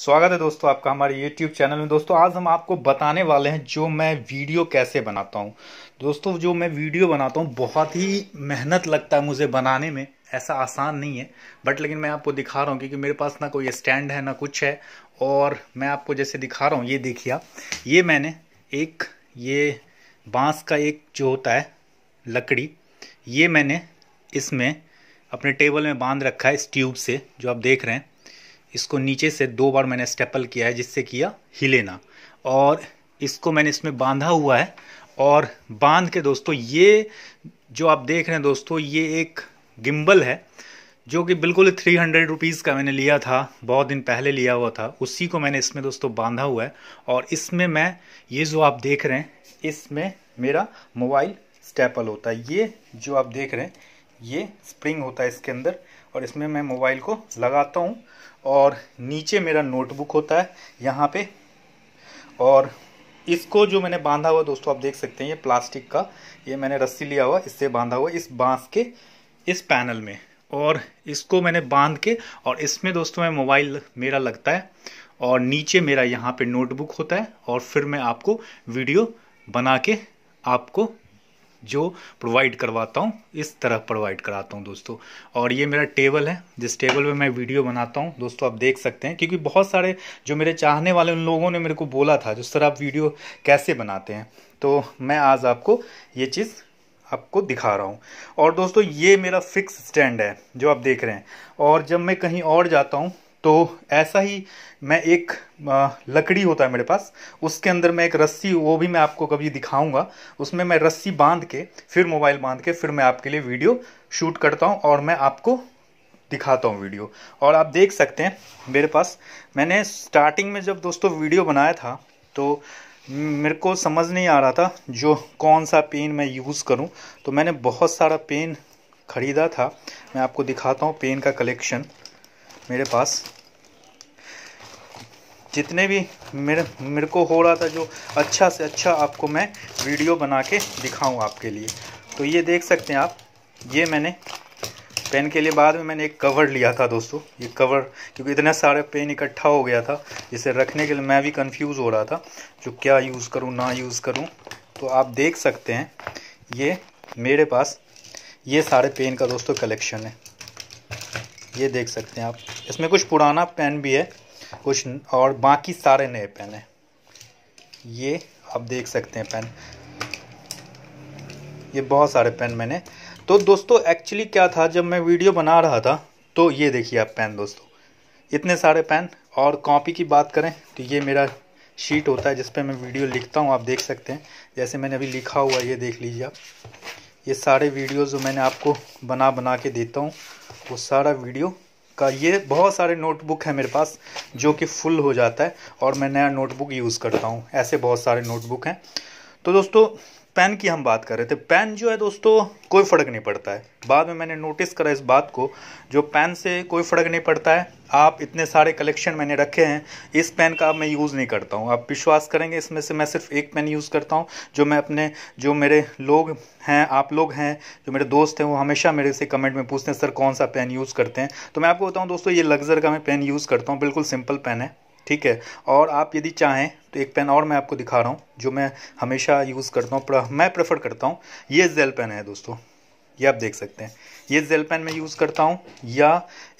स्वागत है दोस्तों आपका हमारे YouTube चैनल में दोस्तों आज हम आपको बताने वाले हैं जो मैं वीडियो कैसे बनाता हूँ दोस्तों जो मैं वीडियो बनाता हूँ बहुत ही मेहनत लगता है मुझे बनाने में ऐसा आसान नहीं है बट लेकिन मैं आपको दिखा रहा हूँ क्योंकि मेरे पास ना कोई स्टैंड है ना कुछ है और मैं आपको जैसे दिखा रहा हूँ ये देखिए ये मैंने एक ये बाँस का एक जो होता है लकड़ी ये मैंने इसमें अपने टेबल में बांध रखा है इस ट्यूब से जो आप देख रहे हैं इसको नीचे से दो बार मैंने स्टेपल किया है जिससे किया हिले ना और इसको मैंने इसमें बांधा हुआ है और बांध के दोस्तों ये जो आप देख रहे हैं दोस्तों ये एक गिम्बल है जो कि बिल्कुल थ्री हंड्रेड रुपीज़ का मैंने लिया था बहुत दिन पहले लिया हुआ था उसी को मैंने इसमें दोस्तों बांधा हुआ है और इसमें मैं ये जो आप देख रहे हैं इसमें मेरा मोबाइल स्टेपल होता है ये जो आप देख रहे हैं ये स्प्रिंग होता है इसके अंदर और इसमें मैं मोबाइल को लगाता हूँ और नीचे मेरा नोटबुक होता है यहाँ पे और इसको जो मैंने बांधा हुआ दोस्तों आप देख सकते हैं ये प्लास्टिक का ये मैंने रस्सी लिया हुआ इससे बांधा हुआ इस बांस के इस पैनल में और इसको मैंने बांध के और इसमें दोस्तों मैं मोबाइल मेरा लगता है और नीचे मेरा यहाँ पे नोटबुक होता है और फिर मैं आपको वीडियो बना के आपको जो प्रोवाइड करवाता हूँ इस तरह प्रोवाइड कराता हूँ दोस्तों और ये मेरा टेबल है जिस टेबल पे मैं वीडियो बनाता हूँ दोस्तों आप देख सकते हैं क्योंकि बहुत सारे जो मेरे चाहने वाले उन लोगों ने मेरे को बोला था जो सर आप वीडियो कैसे बनाते हैं तो मैं आज आपको ये चीज़ आपको दिखा रहा हूँ और दोस्तों ये मेरा फिक्स स्टैंड है जो आप देख रहे हैं और जब मैं कहीं और जाता हूँ तो ऐसा ही मैं एक लकड़ी होता है मेरे पास उसके अंदर मैं एक रस्सी वो भी मैं आपको कभी दिखाऊंगा उसमें मैं रस्सी बांध के फिर मोबाइल बांध के फिर मैं आपके लिए वीडियो शूट करता हूँ और मैं आपको दिखाता हूँ वीडियो और आप देख सकते हैं मेरे पास मैंने स्टार्टिंग में जब दोस्तों वीडियो बनाया था तो मेरे को समझ नहीं आ रहा था जो कौन सा पेन मैं यूज़ करूँ तो मैंने बहुत सारा पेन ख़रीदा था मैं आपको दिखाता हूँ पेन का कलेक्शन मेरे पास जितने भी मेरे मेरे को हो रहा था जो अच्छा से अच्छा आपको मैं वीडियो बना के दिखाऊँ आपके लिए तो ये देख सकते हैं आप ये मैंने पेन के लिए बाद में मैंने एक कवर लिया था दोस्तों ये कवर क्योंकि इतना सारा पेन इकट्ठा हो गया था जिसे रखने के लिए मैं भी कंफ्यूज हो रहा था जो क्या यूज़ करूँ ना यूज़ करूँ तो आप देख सकते हैं ये मेरे पास ये सारे पेन का दोस्तों कलेक्शन है ये देख सकते हैं आप इसमें कुछ पुराना पेन भी है कुछ और बाकी सारे नए पेन हैं ये आप देख सकते हैं पेन ये बहुत सारे पेन मैंने तो दोस्तों एक्चुअली क्या था जब मैं वीडियो बना रहा था तो ये देखिए आप पेन दोस्तों इतने सारे पेन और कॉपी की बात करें तो ये मेरा शीट होता है जिस पर मैं वीडियो लिखता हूँ आप देख सकते हैं जैसे मैंने अभी लिखा हुआ ये देख लीजिए आप ये सारे वीडियो जो मैंने आपको बना बना के देता हूँ वो सारा वीडियो का ये बहुत सारे नोटबुक है मेरे पास जो कि फुल हो जाता है और मैं नया नोटबुक यूज़ करता हूँ ऐसे बहुत सारे नोटबुक हैं तो दोस्तों पेन की हम बात कर रहे थे पेन जो है दोस्तों कोई फ़र्क नहीं पड़ता है बाद में मैंने नोटिस करा इस बात को जो पेन से कोई फ़र्क नहीं पड़ता है आप इतने सारे कलेक्शन मैंने रखे हैं इस पेन का मैं यूज़ नहीं करता हूँ आप विश्वास करेंगे इसमें से मैं सिर्फ एक पेन यूज़ करता हूँ जो मैं अपने जो मेरे लोग हैं आप लोग हैं जो मेरे दोस्त हैं वो हमेशा मेरे से कमेंट में पूछते हैं सर कौन सा पेन यूज़ करते हैं तो मैं आपको बताऊँ दोस्तों ये लग्जर का मैं पेन यूज़ करता हूँ बिल्कुल सिंपल पेन है ठीक है और आप यदि चाहें तो एक पेन और मैं आपको दिखा रहा हूँ जो मैं हमेशा यूज़ करता हूँ मैं प्रेफर करता हूँ ये जेल पेन है दोस्तों ये आप देख सकते हैं ये जेल पेन मैं यूज़ करता हूँ या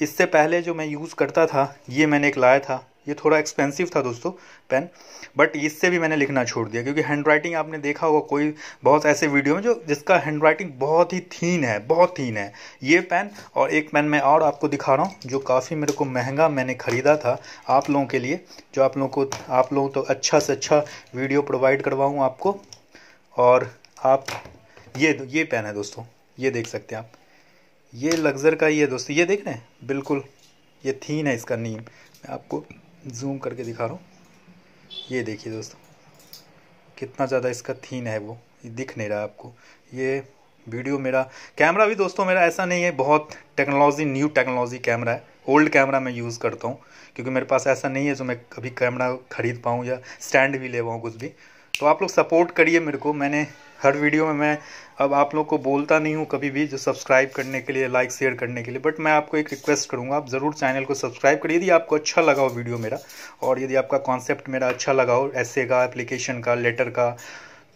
इससे पहले जो मैं यूज़ करता था ये मैंने एक लाया था ये थोड़ा एक्सपेंसिव था दोस्तों पेन बट इससे भी मैंने लिखना छोड़ दिया क्योंकि हैंड राइटिंग आपने देखा होगा कोई बहुत ऐसे वीडियो में जो जिसका हैंड राइटिंग बहुत ही थीन है बहुत थीन है ये पेन और एक पेन मैं और आपको दिखा रहा हूँ जो काफ़ी मेरे को महंगा मैंने ख़रीदा था आप लोगों के लिए जो आप लोगों को आप लोगों तो अच्छा से अच्छा वीडियो प्रोवाइड करवाऊँ आपको और आप ये ये पेन है दोस्तों ये देख सकते हैं आप ये लग्जर का ही है दोस्तों ये देख रहे हैं बिल्कुल ये थीन है इसका नीम मैं आपको जूम करके दिखा रहा हूँ ये देखिए दोस्तों कितना ज़्यादा इसका थीन है वो दिख नहीं रहा आपको ये वीडियो मेरा कैमरा भी दोस्तों मेरा ऐसा नहीं है बहुत टेक्नोलॉजी न्यू टेक्नोलॉजी कैमरा है ओल्ड कैमरा मैं यूज़ करता हूँ क्योंकि मेरे पास ऐसा नहीं है जो मैं कभी कैमरा खरीद पाऊँ या स्टैंड भी ले पाऊँ कुछ भी तो आप लोग सपोर्ट करिए मेरे को मैंने हर वीडियो में मैं अब आप लोग को बोलता नहीं हूँ कभी भी जो सब्सक्राइब करने के लिए लाइक शेयर करने के लिए बट मैं आपको एक रिक्वेस्ट करूँगा आप ज़रूर चैनल को सब्सक्राइब करिए यदि आपको अच्छा लगा हो वीडियो मेरा और यदि आपका कॉन्सेप्ट मेरा अच्छा लगा हो ऐसे का एप्लीकेशन का लेटर का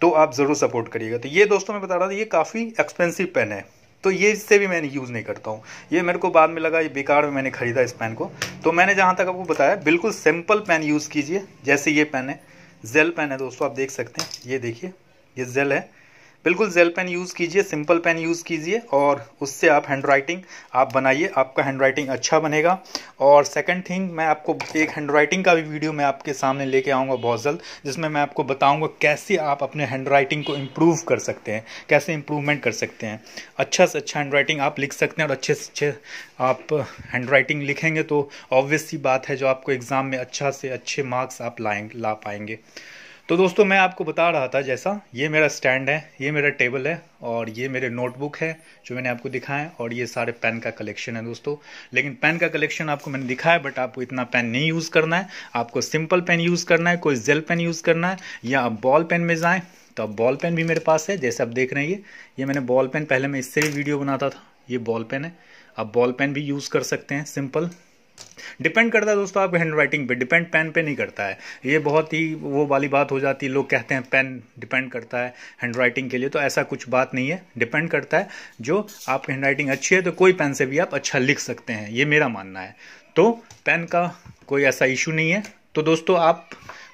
तो आप ज़रूर सपोर्ट करिएगा तो ये दोस्तों मैं बता रहा था ये काफ़ी एक्सपेंसिव पेन है तो ये इससे भी मैं यूज़ नहीं करता हूँ ये मेरे को बाद में लगा ये बेकार में मैंने ख़रीदा इस पेन को तो मैंने जहाँ तक आपको बताया बिल्कुल सिंपल पेन यूज़ कीजिए जैसे ये पेन है जेल पेन है दोस्तों आप देख सकते हैं ये देखिए ये जेल है बिल्कुल जेल पेन यूज़ कीजिए सिंपल पेन यूज़ कीजिए और उससे आप हैंड राइटिंग आप बनाइए आपका हैंड राइटिंग अच्छा बनेगा और सेकंड थिंग मैं आपको एक हैंड राइटिंग का भी वीडियो मैं आपके सामने लेके आऊँगा बहुत जल्द जिसमें मैं आपको बताऊँगा कैसे आप अपने हैंड राइटिंग को इम्प्रूव कर सकते हैं कैसे इम्प्रूवमेंट कर सकते हैं अच्छा से अच्छा हैंड राइटिंग आप लिख सकते हैं और अच्छे से अच्छे आप हैंड राइटिंग लिखेंगे तो ऑब्वियस सी बात है जो आपको एग्ज़ाम में अच्छा से अच्छे मार्क्स आप लाएंगे ला पाएंगे तो दोस्तों मैं आपको बता रहा था जैसा ये मेरा स्टैंड है ये मेरा टेबल है और ये मेरे नोटबुक है जो मैंने आपको दिखाया है और ये सारे पेन का कलेक्शन है दोस्तों लेकिन पेन का कलेक्शन आपको मैंने दिखाया बट आपको इतना पेन नहीं यूज़ करना है आपको सिंपल पेन यूज़ करना है कोई जेल पेन यूज़ करना है या आप बॉल पेन में जाएँ तो अब बॉल पेन भी मेरे पास है जैसे आप देख रहे हैं ये ये मैंने बॉल पेन पहले मैं इससे भी वीडियो बनाता था ये बॉल पेन है आप बॉल पेन भी यूज़ कर सकते हैं सिंपल डिपेंड करता है दोस्तों आपके हैंड राइटिंग पर डिपेंड पेन पे नहीं करता है ये बहुत ही वो वाली बात हो जाती है लोग कहते हैं पेन डिपेंड करता है हैंड राइटिंग के लिए तो ऐसा कुछ बात नहीं है डिपेंड करता है जो आपकी हैंड राइटिंग अच्छी है तो कोई पेन से भी आप अच्छा लिख सकते हैं ये मेरा मानना है तो पेन का कोई ऐसा इशू नहीं है तो दोस्तों आप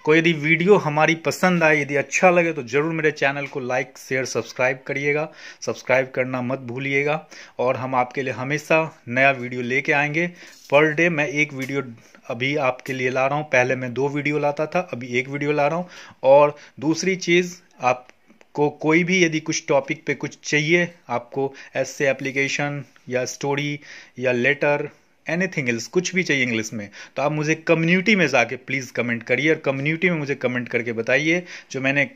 को यदि वीडियो हमारी पसंद आए यदि अच्छा लगे तो ज़रूर मेरे चैनल को लाइक शेयर सब्सक्राइब करिएगा सब्सक्राइब करना मत भूलिएगा और हम आपके लिए हमेशा नया वीडियो लेके आएंगे पर डे मैं एक वीडियो अभी आपके लिए ला रहा हूँ पहले मैं दो वीडियो लाता था अभी एक वीडियो ला रहा हूँ और दूसरी चीज़ आप को कोई भी यदि कुछ टॉपिक पे कुछ चाहिए आपको ऐसे एप्लीकेशन या स्टोरी या लेटर एनीथिंग एल्स कुछ भी चाहिए इंग्लिश में तो आप मुझे कम्युनिटी में जाके प्लीज़ कमेंट करिए और कम्युनिटी में मुझे कमेंट करके बताइए जो मैंने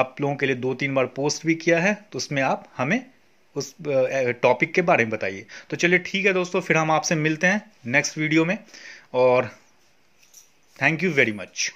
आप लोगों के लिए दो तीन बार पोस्ट भी किया है तो उसमें आप हमें उस टॉपिक के बारे में बताइए तो चलिए ठीक है दोस्तों फिर हम आपसे मिलते हैं नेक्स्ट वीडियो में और थैंक यू वेरी मच